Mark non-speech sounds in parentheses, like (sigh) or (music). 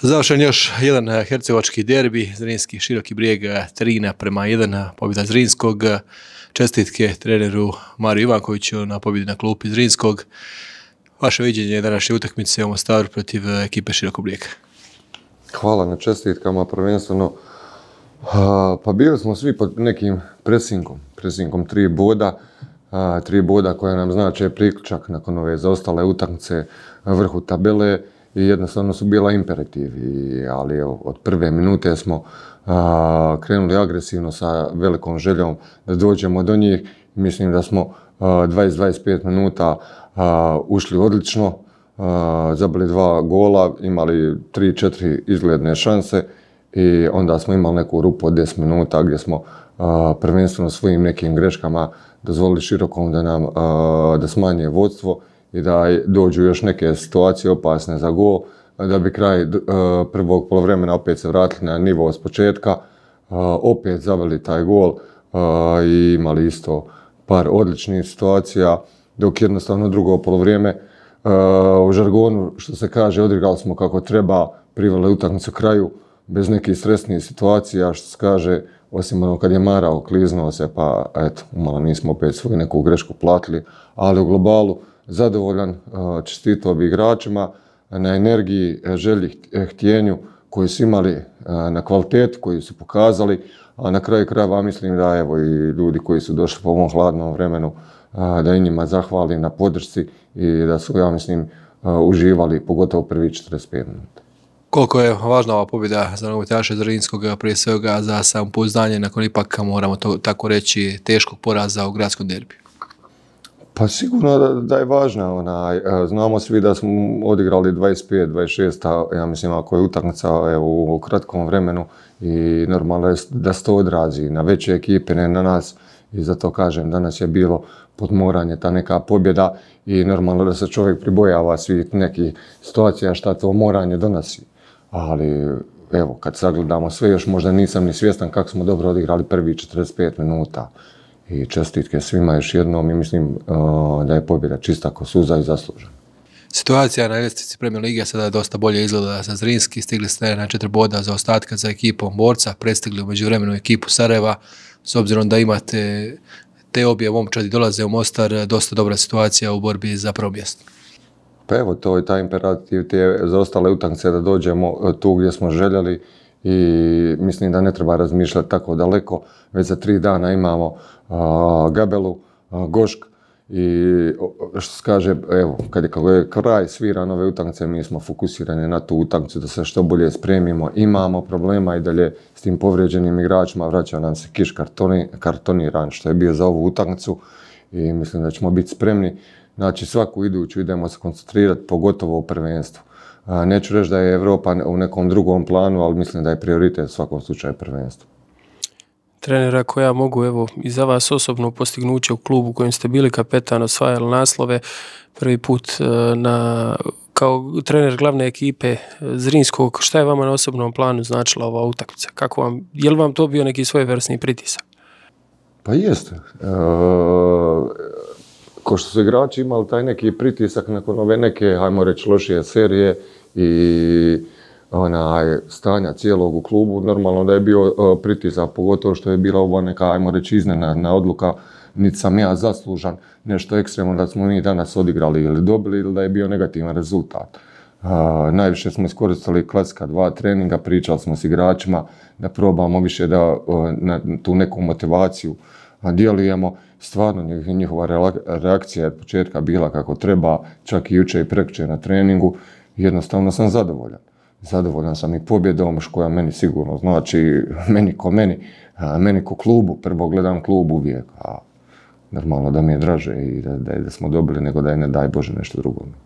Završen još jedan eh, hercegovački derbi, Zrinski široki brijeg 3 prema 1, pobjeda Zrinskog, čestitke treneru Mariju Ivankoviću na pobjedi na klupi Zrinskog. Vaše viđenje današnje utakmice u Mostaru protiv eh, ekipe širokog brijega. Hvala na čestitkama, prvenstveno pa bili smo svi pod nekim presinkom, presinkom tri boda, tri boda koja nam znače priključak nakon ove zaostale utakmice vrhu tabele i jednostavno su bila imperativi, ali evo, od prve minute smo krenuli agresivno sa velikom željom da dođemo do njih. Mislim da smo 20-25 minuta ušli odlično, a, zabili dva gola, imali 3-4 izgledne šanse i onda smo imali neku rupu od 10 minuta gdje smo prvenstveno svojim nekim greškama dozvolili širokom da nam da smanje vodstvo i da dođu još neke situacije opasne za gol, da bi kraj e, prvog polovremena opet se vratili na nivo s početka, e, opet zaveli taj gol e, i imali isto par odličnih situacija, dok jednostavno drugo polovrijeme u žargonu, što se kaže, odigrali smo kako treba, priveli utakmicu kraju, bez nekih stresnih situacija, što se kaže, osim ono kad je marao, kliznuo se, pa eto, malo nismo opet svoju neku grešku platili, ali u globalu zadovoljan, e, čestitao bi igračima na energiji, e, želji, e, htjenju koji su imali na kvalitet, koji su pokazali, a na kraju krajeva mislim da evo i ljudi koji su došli po ovom hladnom vremenu, da i njima zahvali na podršci i da su, ja mislim, uživali, pogotovo prvi 45 minuta. Koliko je važna ova pobjeda za nogometaša iz Zrinskog, prije svega za samopouzdanje, nakon ipak, moramo to tako reći, teškog poraza u gradskom derbiju? Pa sigurno da, je važna ona. E, znamo svi da smo odigrali 25-26, ja mislim ako je utakmica u kratkom vremenu i normalno je da se to odrazi na veće ekipe, ne na nas i zato kažem danas je bilo podmoranje, ta neka pobjeda i normalno da se čovjek pribojava svih nekih situacija šta to moranje donosi, ali evo kad sagledamo sve još možda nisam ni svjestan kako smo dobro odigrali prvi 45 minuta i čestitke svima još jednom i mislim uh, da je pobjeda čista ko suza i zaslužena. Situacija na ljestvici Premier sada je dosta bolje izgleda za Zrinski, stigli ste na četiri boda za ostatka za ekipom borca, prestigli u međuvremenu ekipu Sarajeva, s obzirom da imate te obje momčadi dolaze u Mostar, dosta dobra situacija u borbi za prvo Pa evo, to je taj imperativ, te zaostale utakmice da dođemo tu gdje smo željeli i mislim da ne treba razmišljati tako daleko. Već za tri dana imamo Gabelu, Gošk i što kaže, evo, kad je, kraj svira nove utakmice, mi smo fokusirani na tu utakmicu da se što bolje spremimo. Imamo problema i dalje s tim povrijeđenim igračima, vraća nam se kiš kartoni, kartoniran što je bio za ovu utakmicu i mislim da ćemo biti spremni. Znači svaku iduću idemo se koncentrirati, pogotovo u prvenstvu. Neću reći da je Europa u nekom drugom planu, ali mislim da je prioritet u svakom slučaju prvenstvo. Trenera koja mogu, evo, i za vas osobno postignuće u klubu u kojem ste bili kapetan, osvajali naslove, prvi put e, na, kao trener glavne ekipe e, Zrinskog, šta je vama na osobnom planu značila ova utakmica? Kako vam, je li vam to bio neki svoj versni pritisak? Pa jeste. E, ko što su igrači imali taj neki pritisak nakon ove neke, hajmo reći, lošije serije, i onaj, stanja cijelog u klubu, normalno da je bio e, pritisak, pogotovo što je bila ova neka, ajmo reći, iznenadna odluka, niti sam ja zaslužan nešto ekstremno da smo mi danas odigrali ili dobili ili da je bio negativan rezultat. E, najviše smo iskoristili klaska dva treninga, pričali smo s igračima da probamo više da e, na tu neku motivaciju djelujemo. Stvarno njihova reakcija je od početka bila kako treba, čak i jučer i prekjučer na treningu jednostavno sam zadovoljan. Zadovoljan sam i pobjedom, koja meni sigurno znači, (laughs) meni ko meni, meni ko klubu, prvo gledam klub uvijek, a normalno da mi je draže i da, da smo dobili nego da je ne daj Bože nešto drugo.